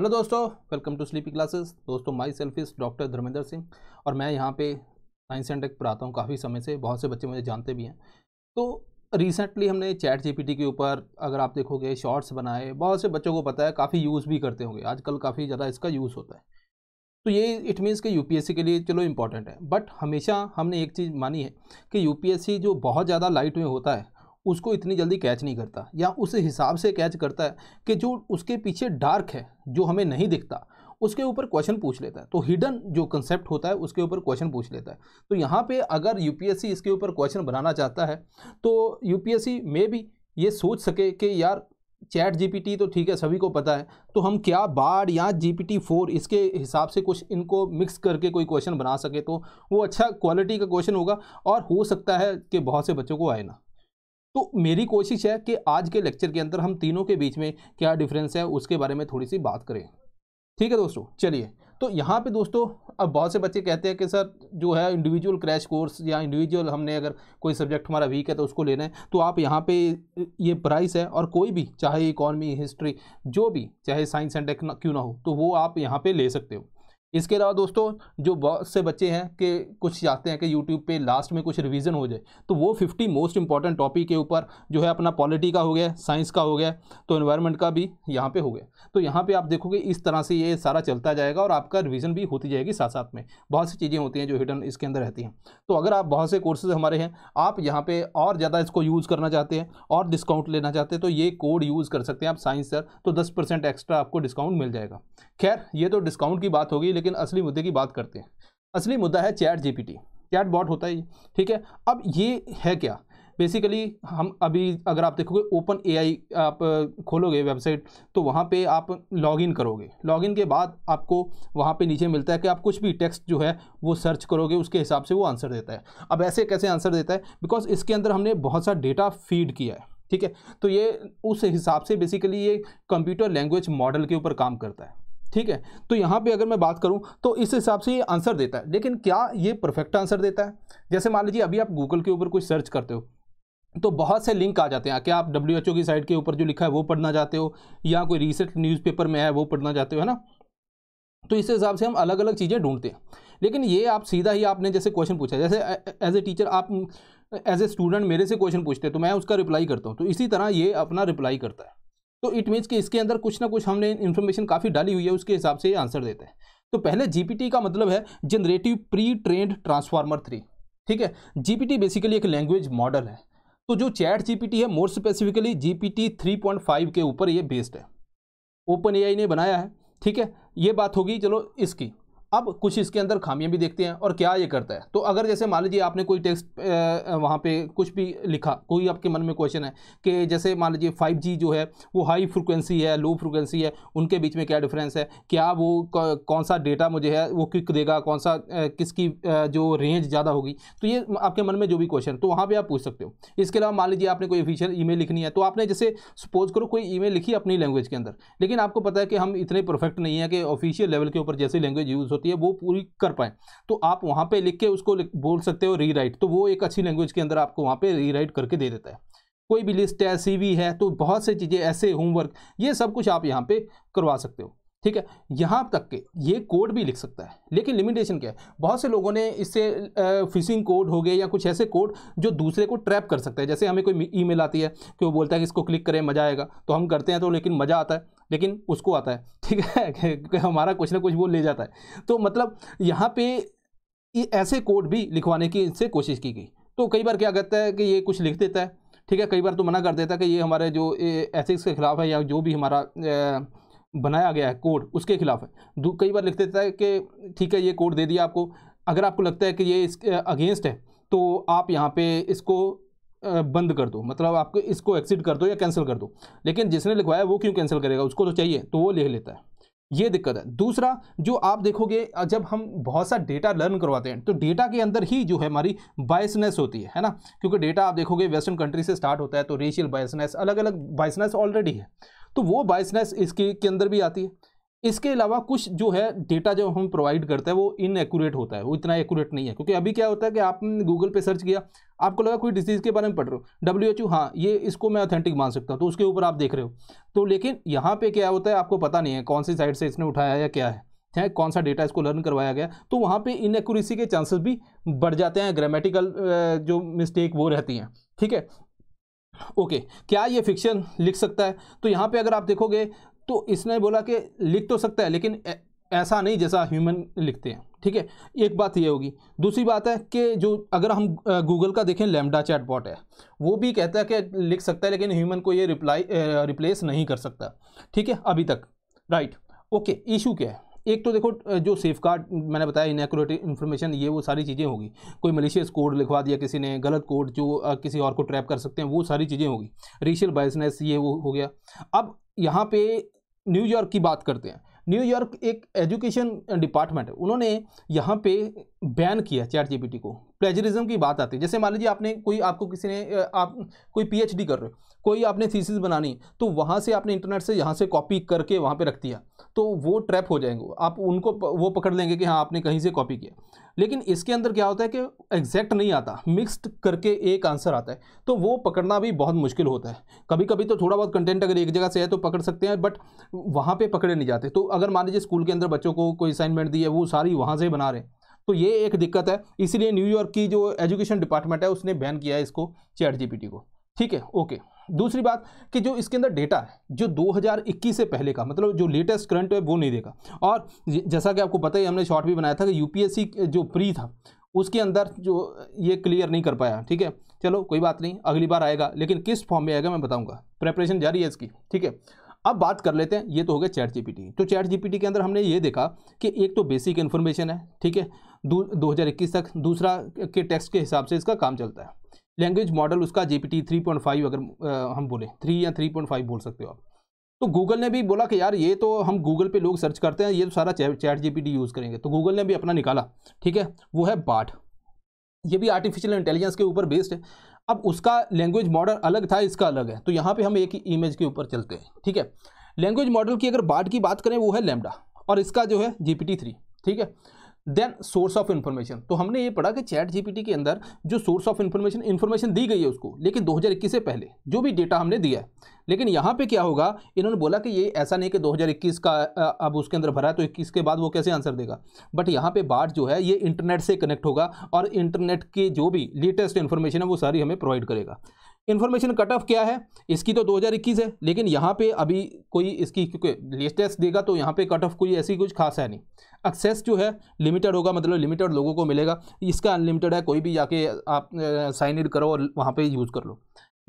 hello दोस्तों welcome to sleepy classes दोस्तों myself is doctor Dharmendra Singh और मैं यहाँ पे साइंस एंड टेक पढ़ाता हूँ काफ़ी समय से बहुत से बच्चे मुझे जानते भी हैं तो रिसेंटली हमने चैट जीपीटी के ऊपर अगर आप देखोगे शॉर्ट्स बनाए बहुत से बच्चों को पता है काफ़ी यूज़ भी करते होंगे आजकल काफ़ी ज़्यादा इसका यूज़ होता है तो ये इट मीन्स कि यू के लिए चलो इंपॉर्टेंट है बट हमेशा हमने एक चीज़ मानी है कि यू जो बहुत ज़्यादा लाइट में होता है उसको इतनी जल्दी कैच नहीं करता या उस हिसाब से कैच करता है कि जो उसके पीछे डार्क है जो हमें नहीं दिखता उसके ऊपर क्वेश्चन पूछ लेता है तो हिडन जो कंसेप्ट होता है उसके ऊपर क्वेश्चन पूछ लेता है तो यहाँ पे अगर यूपीएससी इसके ऊपर क्वेश्चन बनाना चाहता है तो यूपीएससी में भी ये सोच सके कि यार चैट जीपीटी तो ठीक है सभी को पता है तो हम क्या बाढ़ या जीपीटी फोर इसके हिसाब से कुछ इनको मिक्स करके कोई क्वेश्चन बना सके तो वो अच्छा क्वालिटी का क्वेश्चन होगा और हो सकता है कि बहुत से बच्चों को आए ना तो मेरी कोशिश है कि आज के लेक्चर के अंदर हम तीनों के बीच में क्या डिफरेंस है उसके बारे में थोड़ी सी बात करें ठीक है दोस्तों चलिए तो यहाँ पे दोस्तों अब बहुत से बच्चे कहते हैं कि सर जो है इंडिविजुअल क्रैश कोर्स या इंडिविजुअल हमने अगर कोई सब्जेक्ट हमारा वीक है तो उसको लेना है तो आप यहाँ पे ये प्राइस है और कोई भी चाहे इकॉनमी हिस्ट्री जो भी चाहे साइंस एंड टेक क्यों ना हो तो वो आप यहाँ पे ले सकते हो इसके अलावा दोस्तों जो बहुत से बच्चे हैं कि कुछ चाहते हैं कि यूट्यूब पे लास्ट में कुछ रिवीजन हो जाए तो वो 50 मोस्ट इंपॉर्टेंट टॉपिक के ऊपर जो है अपना पॉलिटी का हो गया साइंस का हो गया तो इन्वायरमेंट का भी यहाँ पे हो गया तो यहाँ पे आप देखोगे इस तरह से ये सारा चलता जाएगा और आपका रिविज़न भी होती जाएगी साथ साथ में बहुत सी चीज़ें होती हैं जो हिडन इसके अंदर रहती हैं तो अगर आप बहुत से कोर्सेज हमारे हैं आप यहाँ पर और ज़्यादा इसको यूज़ करना चाहते हैं और डिस्काउंट लेना चाहते हैं तो ये कोड यूज़ कर सकते हैं आप साइंस सर तो दस एक्स्ट्रा आपको डिस्काउंट मिल जाएगा खैर ये तो डिस्काउंट की बात होगी लेकिन असली मुद्दे की बात करते हैं असली मुद्दा है चैट जीपीटी चैट बॉट होता है ठीक है अब ये है क्या बेसिकली हम अभी अगर आप देखोगे ओपन एआई आप खोलोगे वेबसाइट तो वहाँ पे आप लॉगिन करोगे लॉगिन के बाद आपको वहाँ पे नीचे मिलता है कि आप कुछ भी टेक्स्ट जो है वो सर्च करोगे उसके हिसाब से वो आंसर देता है अब ऐसे कैसे आंसर देता है बिकॉज इसके अंदर हमने बहुत सा डेटा फीड किया है ठीक है तो ये उस हिसाब से बेसिकली ये कंप्यूटर लैंग्वेज मॉडल के ऊपर काम करता है ठीक है तो यहाँ पे अगर मैं बात करूँ तो इस हिसाब से ये आंसर देता है लेकिन क्या ये परफेक्ट आंसर देता है जैसे मान लीजिए अभी आप गूगल के ऊपर कुछ सर्च करते हो तो बहुत से लिंक आ जाते हैं क्या आप डब्ल्यू की साइट के ऊपर जो लिखा है वो पढ़ना चाहते हो या कोई रिसेंट न्यूज़पेपर में है वो पढ़ना चाहते हो है ना तो इस हिसाब से हम अलग अलग चीज़ें ढूंढते हैं लेकिन ये आप सीधा ही आपने जैसे क्वेश्चन पूछा जैसे एज ए टीचर आप एज ए स्टूडेंट मेरे से क्वेश्चन पूछते हैं तो मैं उसका रिप्लाई करता हूँ तो इसी तरह ये अपना रिप्लाई करता है तो इट मीन्स कि इसके अंदर कुछ ना कुछ हमने इन्फॉर्मेशन काफ़ी डाली हुई है उसके हिसाब से आंसर देते हैं तो पहले जी का मतलब है generative pre trained transformer three ठीक है जी बेसिकली एक लैंग्वेज मॉडल है तो जो चैट जी है मोर स्पेसिफिकली जीपीटी 3.5 के ऊपर ये बेस्ड है ओपन ए ने बनाया है ठीक है ये बात होगी चलो इसकी अब कुछ इसके अंदर खामियां भी देखते हैं और क्या ये करता है तो अगर जैसे मान लीजिए आपने कोई टेक्स्ट वहाँ पे कुछ भी लिखा कोई आपके मन में क्वेश्चन है कि जैसे मान लीजिए 5G जो है वो हाई फ्रिक्वेंसी है लो फ्रिक्वेंसी है उनके बीच में क्या डिफरेंस है क्या वो कौन सा डेटा मुझे है वो क्विक देगा कौन सा किसकी जो रेंज ज़्यादा होगी तो ये आपके मन में जो भी क्वेश्चन तो वहाँ पर आप पूछ सकते हो इसके अलावा मान लीजिए आपने कोई ऑफिशियल ई लिखनी है तो आपने जैसे सपोज करो कोई ई लिखी अपनी लैंग्वेज के अंदर लेकिन आपको पता है कि हम इतने परफेक्ट नहीं है कि ऑफिशियल लेवल के ऊपर जैसी लैंग्वेज यूज़ होती है वो पूरी कर पाए तो आप वहाँ पर लिख के उसको बोल सकते हो री तो वो एक अच्छी लैंग्वेज के अंदर आपको वहाँ पर री करके दे देता है कोई भी लिस्ट है सीवी है तो बहुत सी चीज़ें ऐसे होमवर्क ये सब कुछ आप यहाँ पे करवा सकते हो ठीक है यहाँ तक के ये कोड भी लिख सकता है लेकिन लिमिटेशन क्या है बहुत से लोगों ने इससे फिशिंग कोड हो गए या कुछ ऐसे कोड जो दूसरे को ट्रैप कर सकता है जैसे हमें कोई ईमेल आती है कि वो बोलता है कि इसको क्लिक करें मज़ा आएगा तो हम करते हैं तो लेकिन मज़ा आता है लेकिन उसको आता है ठीक है हमारा कुछ ना कुछ वो ले जाता है तो मतलब यहाँ पे ऐसे कोड भी लिखवाने की इनसे कोशिश की गई तो कई बार क्या करता है कि ये कुछ लिख देता है ठीक है कई बार तो मना कर देता है कि ये हमारे जो एथिक्स के खिलाफ है या जो भी हमारा बनाया गया है कोड उसके खिलाफ है कई बार लिख देता है कि ठीक है ये कोड दे दिया आपको अगर आपको लगता है कि ये इस अगेंस्ट है तो आप यहाँ पे इसको बंद कर दो मतलब आपको इसको एक्सिट कर दो या कैंसिल कर दो लेकिन जिसने लिखवाया वो क्यों कैंसिल करेगा उसको तो चाहिए तो वो लिख लेता है ये दिक्कत है दूसरा जो आप देखोगे जब हम बहुत सा डेटा लर्न करवाते हैं तो डेटा के अंदर ही जो है हमारी बायसनेस होती है है ना क्योंकि डेटा आप देखोगे वेस्टर्न कंट्री से स्टार्ट होता है तो रेशियल बायसनेस अलग अलग बायसनेस ऑलरेडी है तो वो बायसनेस इसके के अंदर भी आती है इसके अलावा कुछ जो है डेटा जो हम प्रोवाइड करते हैं वो इनएक्यूरेट होता है वो इतना एक्यूरेट नहीं है क्योंकि अभी क्या होता है कि आपने गूगल पे सर्च किया आपको लगा कोई डिजीज़ के बारे में पढ़ रहे हो डब्ल्यू एच हाँ ये इसको मैं ऑथेंटिक मान सकता हूँ तो उसके ऊपर आप देख रहे हो तो लेकिन यहाँ पर क्या होता है आपको पता नहीं है कौन सी साइड से इसने उठाया या क्या है है कौन सा डेटा इसको लर्न करवाया गया तो वहाँ पर इनएक्यूरेसी के चांसेस भी बढ़ जाते हैं ग्रामेटिकल जो मिस्टेक वो रहती हैं ठीक है ओके क्या ये फिक्शन लिख सकता है तो यहाँ पे अगर आप देखोगे तो इसने बोला कि लिख तो सकता है लेकिन ऐसा नहीं जैसा ह्यूमन लिखते हैं ठीक है एक बात ये होगी दूसरी बात है कि जो अगर हम गूगल का देखें लेमडा चैट बॉट है वो भी कहता है कि लिख सकता है लेकिन ह्यूमन को ये रिप्लाई रिप्लेस नहीं कर सकता ठीक है अभी तक राइट ओके इशू क्या है एक तो देखो जो सेफ गार्ड मैंने बताया इनएक्यूरेट इन्फॉर्मेशन ये वो सारी चीज़ें होगी कोई मलिशियस कोड लिखवा दिया किसी ने गलत कोड जो किसी और को ट्रैप कर सकते हैं वो सारी चीज़ें होगी रेशियल बाइसनेस ये वो हो गया अब यहाँ पे न्यूयॉर्क की बात करते हैं न्यूयॉर्क एक एजुकेशन डिपार्टमेंट है उन्होंने यहाँ पे बैन किया चैट जीपीटी को प्लेजरिज्म की बात आती है जैसे मान लीजिए आपने कोई आपको किसी ने आप कोई पीएचडी कर रहे हो कोई आपने थीसिस बनानी तो वहाँ से आपने इंटरनेट से यहाँ से कॉपी करके वहाँ पे रख दिया तो वो ट्रैप हो जाएंगे आप उनको वो पकड़ लेंगे कि हाँ आपने कहीं से कॉपी किया लेकिन इसके अंदर क्या होता है कि एग्जैक्ट नहीं आता मिक्स्ड करके एक आंसर आता है तो वो पकड़ना भी बहुत मुश्किल होता है कभी कभी तो थोड़ा बहुत कंटेंट अगर एक जगह से है तो पकड़ सकते हैं बट वहाँ पर पकड़े नहीं जाते तो अगर मान लीजिए स्कूल के अंदर बच्चों को कोई असाइनमेंट दी है वो सारी वहाँ से बना रहे हैं तो ये एक दिक्कत है इसीलिए न्यूयॉर्क की जो एजुकेशन डिपार्टमेंट है उसने बैन किया है इसको चैट जीपीटी को ठीक है ओके दूसरी बात कि जो इसके अंदर डेटा है जो 2021 से पहले का मतलब जो लेटेस्ट करंट है वो नहीं देगा और जैसा कि आपको पता ही हमने शॉर्ट भी बनाया था कि यूपीएससी जो प्री था उसके अंदर जो ये क्लियर नहीं कर पाया ठीक है चलो कोई बात नहीं अगली बार आएगा लेकिन किस फॉर्म में आएगा मैं बताऊँगा प्रेपरेशन जारी है इसकी ठीक है अब बात कर लेते हैं ये तो हो गया चैट जीपीटी तो चैट जीपीटी के अंदर हमने ये देखा कि एक तो बेसिक इन्फॉर्मेशन है ठीक है दो हज़ार इक्कीस तक दूसरा के टेक्स्ट के हिसाब से इसका काम चलता है लैंग्वेज मॉडल उसका G P three point five अगर हम बोलें थ्री या थ्री पॉइंट फाइव बोल सकते हो आप तो गूगल ने भी बोला कि यार ये तो हम गूगल पे लोग सर्च करते हैं ये तो सारा चैट जीपीटी यूज़ करेंगे तो गूगल ने भी अपना निकाला ठीक है वो है बाट ये भी आर्टिफिशियल इंटेलिजेंस के ऊपर बेस्ड है अब उसका लैंग्वेज मॉडल अलग था इसका अलग है तो यहाँ पे हम एक इमेज के ऊपर चलते हैं ठीक है लैंग्वेज मॉडल की अगर बाट की बात करें वो है लेमडा और इसका जो है जी थ्री ठीक है देन सोर्स ऑफ इन्फॉर्मेशन तो हमने ये पढ़ा कि चैट जीपीटी के अंदर जो सोर्स ऑफ इन्फॉर्मेशन इन्फॉर्मेशन दी गई है उसको लेकिन 2021 से पहले जो भी डेटा हमने दिया है लेकिन यहाँ पे क्या होगा इन्होंने बोला कि ये ऐसा नहीं कि 2021 का अब उसके अंदर भरा है तो इक्कीस के बाद वो कैसे आंसर देगा बट यहाँ पे बाढ़ जो है ये इंटरनेट से कनेक्ट होगा और इंटरनेट के जो भी लेटेस्ट इन्फॉर्मेशन है वो सारी हमें प्रोवाइड करेगा इन्फॉर्मेशन कट ऑफ क्या है इसकी तो 2021 है लेकिन यहाँ पे अभी कोई इसकी क्योंकि लेटेस्ट देगा तो यहाँ पे कट ऑफ कोई ऐसी कुछ खास है नहीं एक्सेस जो है लिमिटेड होगा मतलब लिमिटेड लोगों को मिलेगा इसका अनलिमिटेड है कोई भी जाके आप साइन इन करो और वहाँ पर यूज़ कर लो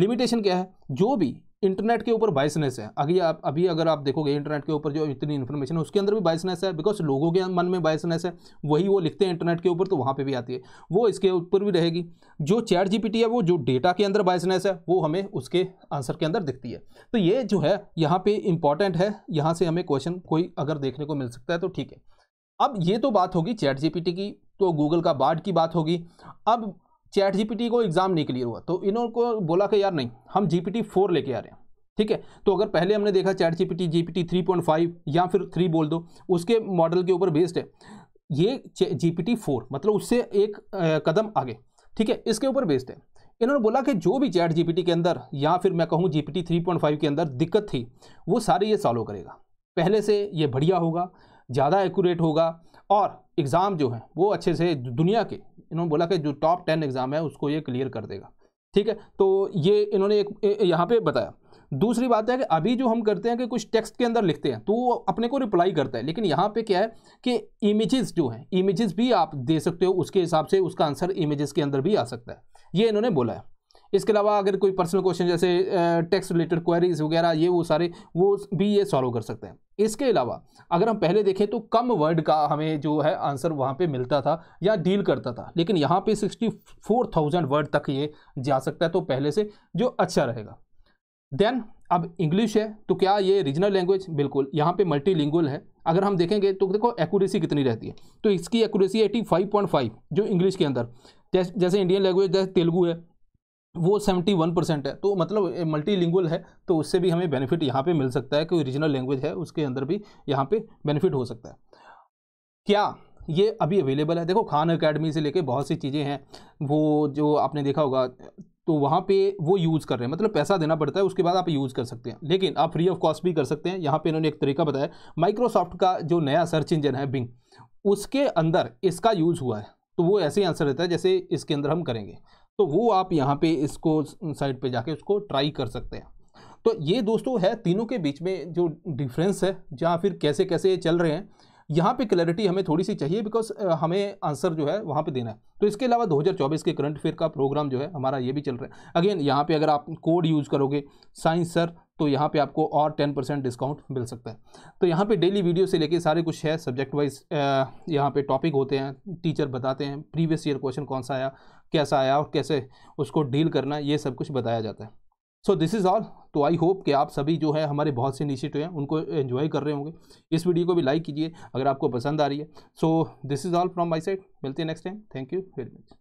लिमिटेशन क्या है जो भी इंटरनेट के ऊपर बाइसनेस है अभी आप अभी अगर आप देखोगे इंटरनेट के ऊपर जो इतनी इन्फॉर्मेशन है उसके अंदर भी बाइसनेस है बिकॉज लोगों के मन में बाइसनेस है वही वो लिखते हैं इंटरनेट के ऊपर तो वहाँ पे भी आती है वो इसके ऊपर भी रहेगी जो चैट जीपीटी है वो जो डेटा के अंदर बाइसनेस है वो हमें उसके आंसर के अंदर दिखती है तो ये जो है यहाँ पर इंपॉर्टेंट है यहाँ से हमें क्वेश्चन कोई अगर देखने को मिल सकता है तो ठीक है अब ये तो बात होगी चैट जी की तो गूगल का बाड की बात होगी अब चैट जीपीटी को एग्ज़ाम नहीं क्लियर हुआ तो इन्होंने बोला कि यार नहीं हम जीपीटी फोर लेके आ रहे हैं ठीक है तो अगर पहले हमने देखा चैट जीपीटी जीपीटी फाइव या फिर थ्री बोल दो उसके मॉडल के ऊपर बेस्ड है ये जीपीटी फोर मतलब उससे एक कदम आगे ठीक है इसके ऊपर बेस्ड है इन्होंने बोला कि जो भी चैट जीपीटी के अंदर या फिर मैं कहूँ जीपीटी फाइव के अंदर दिक्कत थी वो सारे ये सॉल्व करेगा पहले से ये बढ़िया होगा ज़्यादा एक्यूरेट होगा और एग्ज़ाम जो है वो अच्छे से दुनिया के इन्होंने बोला कि जो टॉप टेन एग्ज़ाम है उसको ये क्लियर कर देगा ठीक है तो ये इन्होंने एक यहाँ पे बताया दूसरी बात है कि अभी जो हम करते हैं कि कुछ टेक्स्ट के अंदर लिखते हैं तो वो अपने को रिप्लाई करता है लेकिन यहाँ पे क्या है कि इमेजेस जो हैं इमेजेस भी आप दे सकते हो उसके हिसाब से उसका आंसर इमेजेस के अंदर भी आ सकता है ये इन्होंने बोला है इसके अलावा अगर कोई पर्सनल क्वेश्चन जैसे टैक्स रिलेटेड क्वेरीज वगैरह ये वो सारे वो भी ये सॉल्व कर सकते हैं इसके अलावा अगर हम पहले देखें तो कम वर्ड का हमें जो है आंसर वहाँ पे मिलता था या डील करता था लेकिन यहाँ पे 64,000 वर्ड तक ये जा सकता है तो पहले से जो अच्छा रहेगा देन अब इंग्लिश है तो क्या ये रीजनल लैंग्वेज बिल्कुल यहाँ पे मल्टी है अगर हम देखेंगे तो देखो एक्यूरेसी कितनी रहती है तो इसकी accuracy eighty five point five जो इंग्लिश के अंदर जैसे इंडियन लैंग्वेज जैसे तेलुगू है वो सेवेंटी वन परसेंट है तो मतलब मल्टी लिंगुअल है तो उससे भी हमें बेनिफिट यहाँ पे मिल सकता है कि ओरिजिनल लैंग्वेज है उसके अंदर भी यहाँ पे बेनिफिट हो सकता है क्या ये अभी अवेलेबल है देखो खान अकेडमी से लेके बहुत सी चीज़ें हैं वो जो आपने देखा होगा तो वहाँ पे वो यूज़ कर रहे हैं मतलब पैसा देना पड़ता है उसके बाद आप यूज़ कर सकते हैं लेकिन आप फ्री ऑफ कॉस्ट भी कर सकते हैं यहाँ पे इन्होंने एक तरीका बताया माइक्रोसॉफ्ट का जो नया सर्च इंजन है बिंग उसके अंदर इसका यूज़ हुआ है तो वो ऐसे आंसर रहता है जैसे इसके अंदर हम करेंगे तो वो आप यहाँ पे इसको साइड पे जाके उसको ट्राई कर सकते हैं तो ये दोस्तों है तीनों के बीच में जो डिफरेंस है जहाँ फिर कैसे कैसे ये चल रहे हैं यहाँ पे क्लैरिटी हमें थोड़ी सी चाहिए बिकॉज हमें आंसर जो है वहाँ पे देना है तो इसके अलावा 2024 के करंट अफेयर का प्रोग्राम जो है हमारा ये भी चल रहा है अगेन यहाँ पे अगर आप कोड यूज़ करोगे साइंस सर तो यहाँ पे आपको और टेन परसेंट डिस्काउंट मिल सकता है तो यहाँ पे डेली वीडियो से लेके सारे कुछ है सब्जेक्ट वाइज यहाँ पे टॉपिक होते हैं टीचर बताते हैं प्रीवियस ईयर क्वेश्चन कौन सा आया कैसा आया और कैसे उसको डील करना ये सब कुछ बताया जाता है सो दिस इज़ ऑल तो आई होप कि आप सभी जो है हमारे बहुत से इनिशिएटिव हैं उनको एन्जॉय कर रहे होंगे इस वीडियो को भी लाइक कीजिए अगर आपको पसंद आ रही है so this is all from my side मिलते हैं next time thank you very much